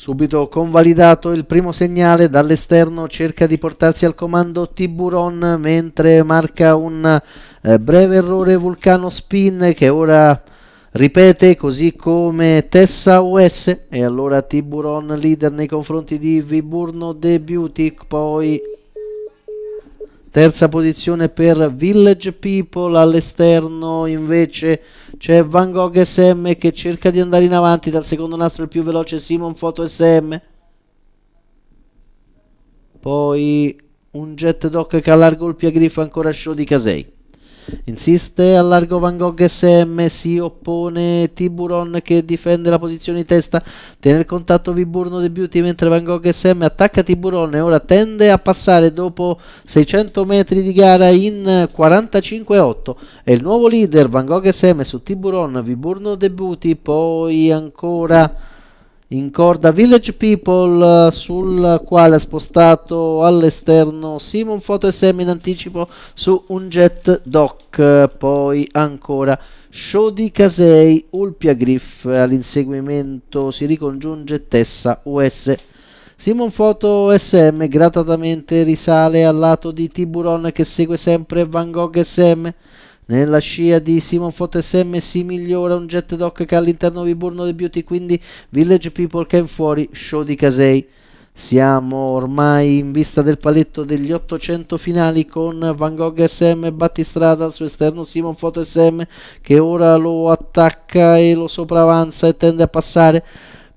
Subito convalidato il primo segnale, dall'esterno cerca di portarsi al comando Tiburon mentre marca un eh, breve errore Vulcano Spin che ora ripete così come Tessa US e allora Tiburon leader nei confronti di Viburno De Beauty, poi terza posizione per Village People all'esterno invece c'è Van Gogh SM che cerca di andare in avanti dal secondo nastro il più veloce Simon Foto SM poi un jet doc che allarga il piagrifo ancora show di Casei Insiste a largo Van Gogh SM, si oppone Tiburon che difende la posizione di testa, tiene il contatto Viburno De Beauty mentre Van Gogh SM attacca Tiburon e ora tende a passare dopo 600 metri di gara in 45-8. È il nuovo leader Van Gogh SM su Tiburon, Viburno De Beauty, poi ancora in corda Village People eh, sul quale ha spostato all'esterno Simon Foto SM in anticipo su un jet doc poi ancora Show di Casei Ulpia Griff all'inseguimento si ricongiunge Tessa US Simon Foto SM gratatamente risale al lato di Tiburon che segue sempre Van Gogh SM nella scia di Simon Fot SM si migliora un jet dock che all'interno vi burno The Beauty, quindi Village People che è fuori, show di Casei. Siamo ormai in vista del paletto degli 800 finali con Van Gogh SM e Battistrada al suo esterno, Simon Foto SM che ora lo attacca e lo sopravanza e tende a passare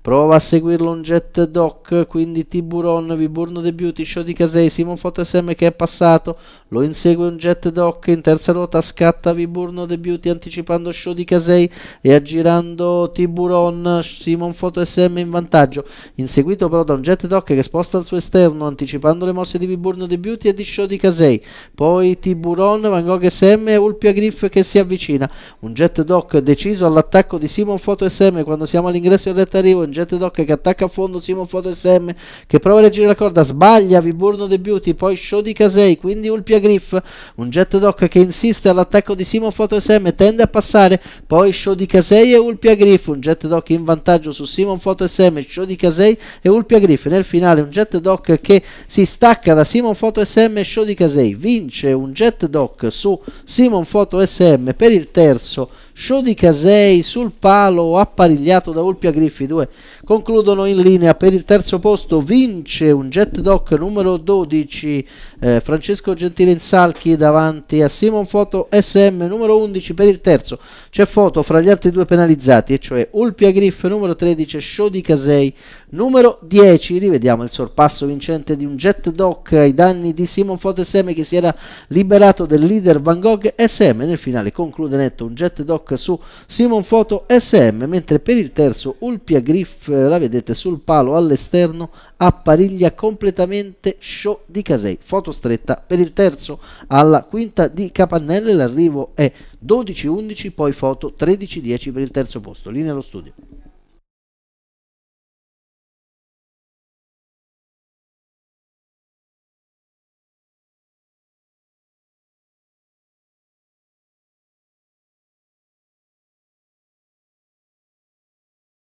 Prova a seguirlo un jet doc, quindi Tiburon, Viburno The Beauty, Show di Casey, Simon Foto SM che è passato, lo insegue un jet doc, in terza ruota scatta Viburno The Beauty anticipando Show di Casey e aggirando Tiburon, Simon Foto SM in vantaggio, inseguito però da un jet doc che sposta al suo esterno anticipando le mosse di Viburno The Beauty e di Show di Casey, poi Tiburon, Van Gogh SM e Ulpia Griff che si avvicina, un jet doc deciso all'attacco di Simon Foto SM quando siamo all'ingresso in retta arrivo Jet Doc che attacca a fondo Simon Foto SM che prova a reggere la corda, sbaglia Viburno The Beauty, poi Show di Casei, quindi Ulpia Griff, un Jet Doc che insiste all'attacco di Simon Foto SM, tende a passare, poi Show di Casei e Ulpia Griff, un Jet Doc in vantaggio su Simon Foto SM, Show di Casei e Ulpia Griff, nel finale un Jet Doc che si stacca da Simon Foto SM e Show di Casei, vince un Jet Doc su Simon Foto SM per il terzo show di Casei sul palo apparegliato da Ulpia Griffi 2. Concludono in linea per il terzo posto, vince un jet doc numero 12 eh, Francesco Gentile in Salchi davanti a Simon Foto SM numero 11 per il terzo. C'è Foto fra gli altri due penalizzati, e cioè Ulpia Griff numero 13 show di Casei numero 10. Rivediamo il sorpasso vincente di un jet doc ai danni di Simon Foto SM che si era liberato del leader Van Gogh SM. Nel finale conclude netto un jet doc stock su Simon Photo SM, mentre per il terzo Ulpia Griff eh, la vedete sul palo all'esterno a pariglia completamente show di Casei, foto stretta per il terzo alla quinta di Capannelle, l'arrivo è 12-11, poi foto 13-10 per il terzo posto, linea allo studio.